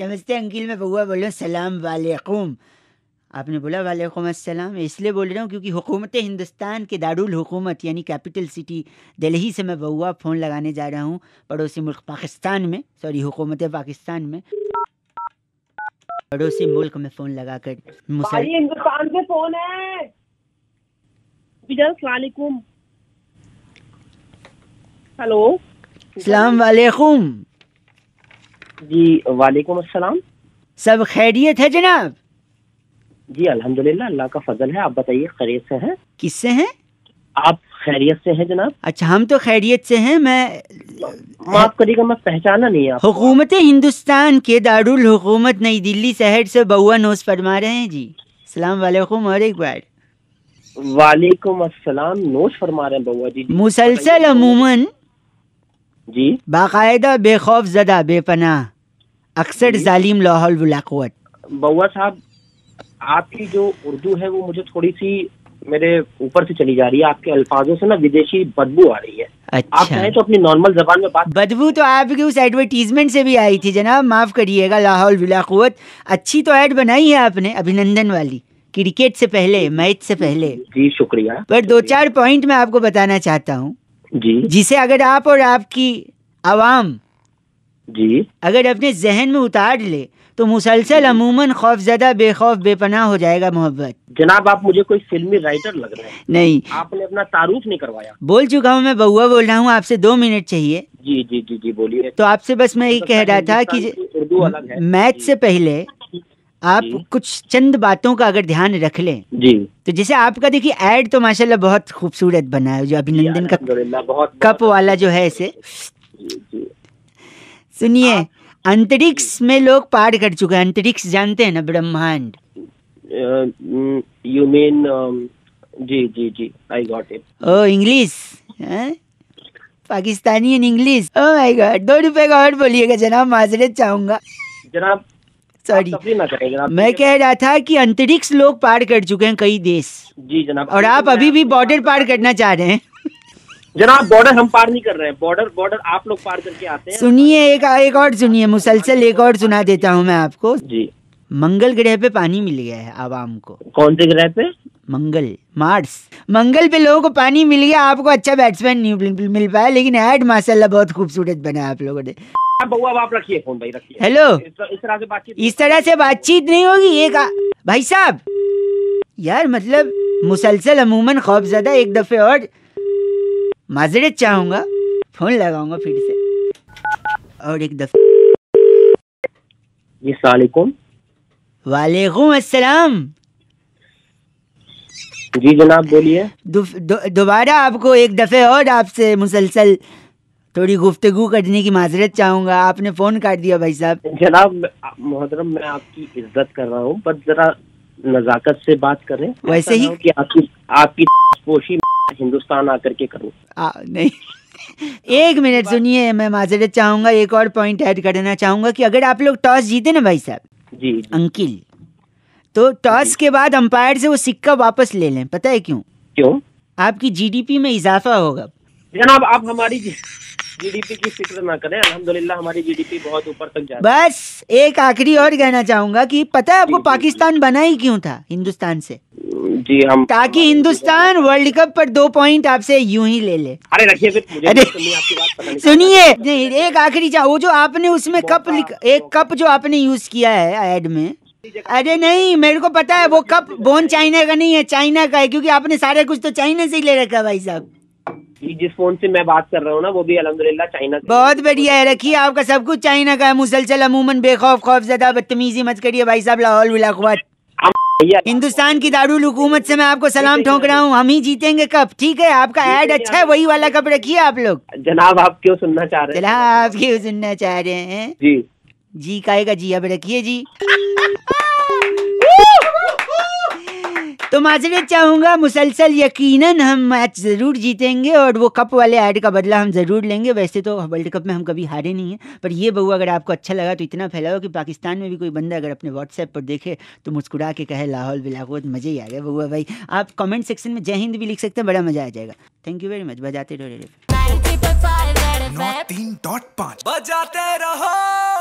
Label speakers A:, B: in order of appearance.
A: नमस्ते अंकिल मैं बउआ हूँ सलाम वालेकुम आपने बोला वालेकुम अस्सलाम इसलिए बोल रहा हूँ क्योंकि हुकूमत हिंदुस्तान के दारुल हुकूमत यानी कैपिटल सिटी दिल्ली से मैं बउआ फ़ोन लगाने जा रहा हूँ पड़ोसी मुल्क पाकिस्तान में सॉरी हुकूमत पाकिस्तान में पड़ोसी मुल्क में फ़ोन लगा कर हेलो सलाम वालेकुम जी वालेकुम अस्सलाम सब खैरियत है जनाब जी अल्हम्दुलिल्लाह अल्लाह का फजल है आप बताइए खैरियत से हैं किससे हैं आप खैरियत से हैं जनाब अच्छा हम तो खैरियत से हैं मैं माफ करिएगा मैं पहचाना नहीं आप हुकूमत हिंदुस्तान के दारुल हुकूमत नई दिल्ली शहर से बउआ नोस फरमा रहे हैं जी सलाम वालेकुम और
B: एक बार वालेकुम अस्सलाम नोश फरमा रहे हैं बउआ जी
A: मुसलसल अमूमन जी बाकायदा बेखौफ ज़दा बेपना अक्सर जालिम लाहौल बुलाकवत
B: बउआ साहब आपकी जो उर्दू है वो मुझे थोड़ी सी मेरे ऊपर से चली जा रही है आपके अल्फाजों से ना विदेशी बदबू आ रही है अच्छा। आप चाहे तो अपनी नॉर्मल
A: जबान में बात बदबू तो आपकी उस एडवर्टीजमेंट से भी आई थी जनाब माफ करिएगा लाहौल बिलाकुत अच्छी तो ऐड बनाई है आपने अभिनंदन वाली क्रिकेट से पहले मैच से पहले
B: जी शुक्रिया
A: पर दो चार पॉइंट मैं आपको बताना चाहता हूँ जी जिसे अगर आप और आपकी आवाम जी अगर अपने जहन में उतार ले तो मुसलसल अमूमन खौफ ज़दा बेखौफ बेपना हो जाएगा मोहब्बत
B: जनाब आप मुझे कोई फिल्मी राइटर लग रहे हैं नहीं आपने अपना तारुफ नहीं करवाया
A: बोल चुका हूँ मैं बउआ बोल रहा हूँ आपसे दो मिनट चाहिए जी जी जी जी बोलिए तो आपसे बस मैं तो ये तो कह रहा था कि उर्दू अलग है मैथ से पहले आप कुछ चंद बातों का अगर ध्यान रख लें जी तो जैसे आपका देखिए एड तो माशाल्लाह बहुत खूबसूरत बना है जो अभिनंदन का बहुत, बहुत कप वाला जो है इसे सुनिए अंतरिक्ष में लोग पार कर चुके हैं अंतरिक्ष जानते हैं ना ब्रह्मांड
B: यू मीन um, जी जी जी I got it oh English
A: Pakistani in English oh my god दो रुपए का और बोलिएगा जनाब माजरे चाहूंगा जनाब सॉरी मैं कह रहा था कि अंतरिक्ष लोग पार कर चुके हैं कई देश जी जनाब और आप अभी भी बॉर्डर पार करना चाह रहे हैं
B: जनाब बॉर्डर हम पार नहीं कर रहे हैं बॉर्डर बॉर्डर आप लोग पार करके आते हैं सुनिए
A: एक एक और सुनिए मुसलसल एक और सुना देता हूँ मैं आपको जी मंगल ग्रह पे पानी मिल गया है आवाम को कौन से ग्रह पे मंगल मार्स मंगल पे लोगों को पानी मिल गया आपको अच्छा बैट्समैन नहीं मिल पाया लेकिन एड माशाल्लाह बहुत खूबसूरत बना आप लोगों ने
B: आप रखिए फोन भाई रखिए हेलो इस तरह से बातचीत इस तरह से
A: बातचीत नहीं होगी एक भाई साहब यार मतलब मुसलसल अमूमन ज्यादा एक दफ़े और माजरत चाहूंगा फ़ोन लगाऊंगा फिर से और एक दफ़े वालेकुम अस्सलाम
B: जी जनाब बोलिए
A: दोबारा आपको एक दफ़े और आपसे मुसलसल थोड़ी गुफ्तगु करने की माजरत चाहूंगा आपने फोन काट दिया भाई साहब जनाब
B: मोहतरम मैं आपकी इज्जत कर रहा हूँ बट जरा नजाकत से बात करें वैसे ही कि आपकी आपकी पोशी हिंदुस्तान आकर के करूँ
A: नहीं एक मिनट सुनिए मैं माजरत चाहूंगा एक और पॉइंट ऐड करना चाहूंगा कि अगर आप लोग टॉस जीते ना भाई साहब जी, जी अंकिल तो टॉस के बाद अंपायर से वो सिक्का वापस ले लें पता है क्यों क्यों आपकी जीडीपी में इजाफा होगा जनाब आप
B: हमारी जीडीपी की फिक्र ना करें अल्हम्दुलिल्लाह हमारी जीडीपी बहुत ऊपर तक जा बस
A: एक आखिरी और कहना चाहूंगा कि पता है आपको पाकिस्तान बना ही क्यों था हिंदुस्तान से जी हम ताकि हिंदुस्तान वर्ल्ड कप पर दो पॉइंट आपसे यूं ही ले ले अरे रखिए फिर अरे सुनिए एक आखिरी वो जो आपने उसमें कप एक कप जो आपने यूज किया है एड में अरे नहीं मेरे को पता है वो कप बोन चाइना का नहीं है चाइना का है क्योंकि आपने सारे कुछ तो चाइना से ही ले रखा है भाई साहब
B: जिस फोन से मैं बात कर रहा हूँ ना वो भी अलहमदुल्ला चाइना
A: बहुत बढ़िया है रखिए आपका सब कुछ चाइना का है मुसलसल अमूमन बेखौफ खौफ ज्यादा बदतमीजी मत करिए भाई साहब लाहौल विलाखवत हिंदुस्तान की दारुल हुकूमत से मैं आपको सलाम ठोक रहा हूँ हम ही जीतेंगे कप ठीक है आपका एड अच्छा हाँ। है वही वाला कप रखिए आप लोग जनाब आप क्यों सुनना चाह रहे हैं जनाब आप क्यों सुनना चाह रहे हैं जी जी कहेगा जी अब रखिए जी तो माजरे चाहूँगा मुसलसल यकीनन हम मैच ज़रूर जीतेंगे और वो कप वाले ऐड का बदला हम ज़रूर लेंगे वैसे तो वर्ल्ड कप में हम कभी हारे नहीं हैं पर ये बहू अगर आपको अच्छा लगा तो इतना फैलाओ कि पाकिस्तान में भी कोई बंदा अगर अपने व्हाट्सएप पर देखे तो मुस्कुरा के कहे लाहौल बिलागोत मज़े ही आ गए बहुआ भाई आप कमेंट सेक्शन में जय हिंद भी लिख सकते हैं बड़ा मज़ा आ जाएगा थैंक यू वेरी मच बजाते रहो बजाते
B: रहो